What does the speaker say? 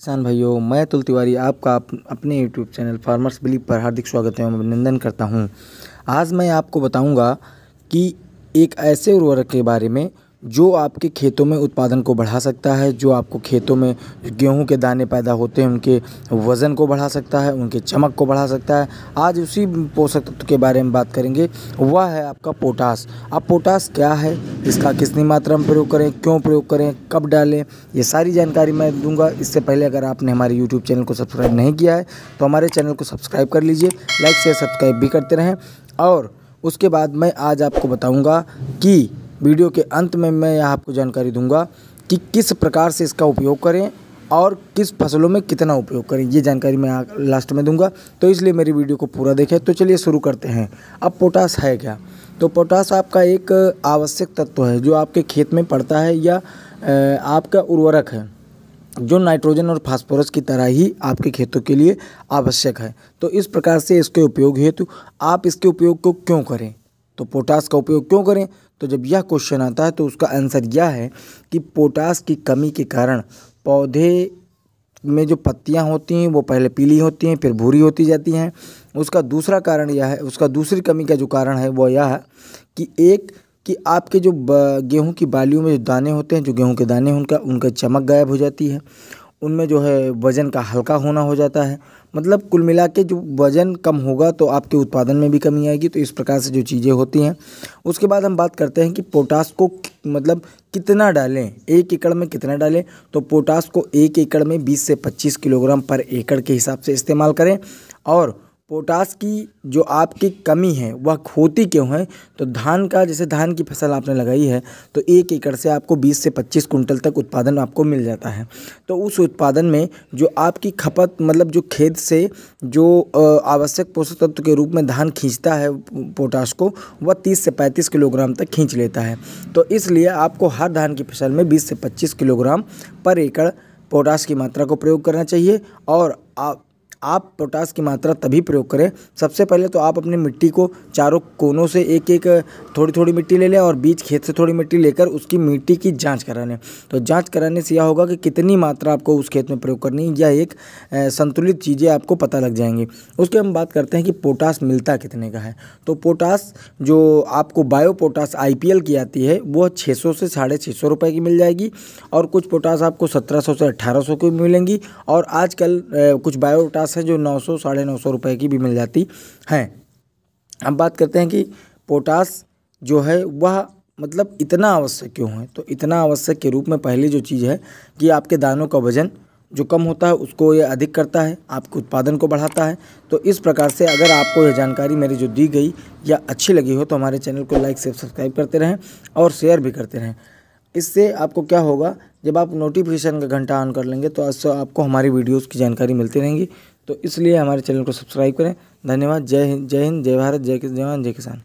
किसान भाइयों मैं तुल तिवारी आपका अपने यूट्यूब चैनल फार्मर्स बिलीव पर हार्दिक स्वागत है अभिनंदन करता हूं। आज मैं आपको बताऊंगा कि एक ऐसे उर्वरक के बारे में जो आपके खेतों में उत्पादन को बढ़ा सकता है जो आपको खेतों में गेहूं के दाने पैदा होते हैं उनके वज़न को बढ़ा सकता है उनके चमक को बढ़ा सकता है आज उसी पोषक तत्व के बारे में बात करेंगे वह है आपका पोटास अब पोटास क्या है इसका कितनी मात्रा में प्रयोग करें क्यों प्रयोग करें कब डालें ये सारी जानकारी मैं दूंगा इससे पहले अगर आपने हमारे यूट्यूब चैनल को सब्सक्राइब नहीं किया है तो हमारे चैनल को सब्सक्राइब कर लीजिए लाइक शेयर सब्सक्राइब भी करते रहें और उसके बाद मैं आज आपको बताऊँगा कि वीडियो के अंत में मैं यहाँ आपको जानकारी दूंगा कि किस प्रकार से इसका उपयोग करें और किस फसलों में कितना उपयोग करें ये जानकारी मैं लास्ट में दूंगा तो इसलिए मेरी वीडियो को पूरा देखें तो चलिए शुरू करते हैं अब पोटास है क्या तो पोटास आपका एक आवश्यक तत्व है जो आपके खेत में पड़ता है या आपका उर्वरक है जो नाइट्रोजन और फास्फोरस की तरह ही आपके खेतों के लिए आवश्यक है तो इस प्रकार से इसके उपयोग हेतु आप इसके उपयोग को क्यों करें तो पोटास का उपयोग क्यों करें तो जब यह क्वेश्चन आता है तो उसका आंसर यह है कि पोटास की कमी के कारण पौधे में जो पत्तियां होती हैं वो पहले पीली होती हैं फिर भूरी होती जाती हैं उसका दूसरा कारण यह है उसका दूसरी कमी का जो कारण है वो यह है कि एक कि आपके जो गेहूं की बालियों में जो दाने होते हैं जो गेहूं के दाने उनका उनका चमक गायब हो जाती है उनमें जो है वज़न का हल्का होना हो जाता है मतलब कुल मिला के जो वज़न कम होगा तो आपके उत्पादन में भी कमी आएगी तो इस प्रकार से जो चीज़ें होती हैं उसके बाद हम बात करते हैं कि पोटास को मतलब कितना डालें एक एकड़ में कितना डालें तो पोटास को एक एकड़ में 20 से 25 किलोग्राम पर एकड़ के हिसाब से इस्तेमाल करें और पोटास की जो आपकी कमी है वह होती क्यों है तो धान का जैसे धान की फसल आपने लगाई है तो एक एकड़ से आपको 20 से 25 कुंटल तक उत्पादन आपको मिल जाता है तो उस उत्पादन में जो आपकी खपत मतलब जो खेत से जो आवश्यक पोषक तत्व के रूप में धान खींचता है पोटास को वह तीस से पैंतीस किलोग्राम तक खींच लेता है तो इसलिए आपको हर धान की फसल में बीस से पच्चीस किलोग्राम पर एकड़ पोटास की मात्रा को प्रयोग करना चाहिए और आप आप पोटास की मात्रा तभी प्रयोग करें सबसे पहले तो आप अपनी मिट्टी को चारों कोनों से एक एक थोड़ी थोड़ी मिट्टी ले लें और बीच खेत से थोड़ी मिट्टी लेकर उसकी मिट्टी की जाँच करा लें तो जाँच कराने से यह होगा कि कितनी मात्रा आपको उस खेत में प्रयोग करनी है यह एक संतुलित चीज़ें आपको पता लग जाएंगी उसके हम बात करते हैं कि पोटास मिलता कितने का है तो पोटास जो आपको बायो पोटास आई की आती है वो छः से साढ़े छः सौ रुपये की मिल जाएगी और कुछ पोटास आपको सत्रह से अट्ठारह की मिलेंगी और आजकल कुछ बायो पोटास आसपास है जो नौ सौ साढ़े नौ सौ रुपये की भी मिल जाती हैं हम बात करते हैं कि पोटास जो है वह मतलब इतना आवश्यक क्यों है तो इतना आवश्यक के रूप में पहली जो चीज़ है कि आपके दानों का वजन जो कम होता है उसको ये अधिक करता है आपके उत्पादन को बढ़ाता है तो इस प्रकार से अगर आपको यह जानकारी मेरी जो दी गई या अच्छी लगी हो तो हमारे चैनल को लाइक से सब्सक्राइब करते रहें और शेयर भी करते रहें इससे आपको क्या होगा जब आप नोटिफिकेशन का घंटा ऑन कर लेंगे तो आपको हमारी वीडियोज़ की जानकारी मिलती रहेंगी तो इसलिए हमारे चैनल को सब्सक्राइब करें धन्यवाद जय हिंद जय हिंद जय भारत जय किसान जय किसान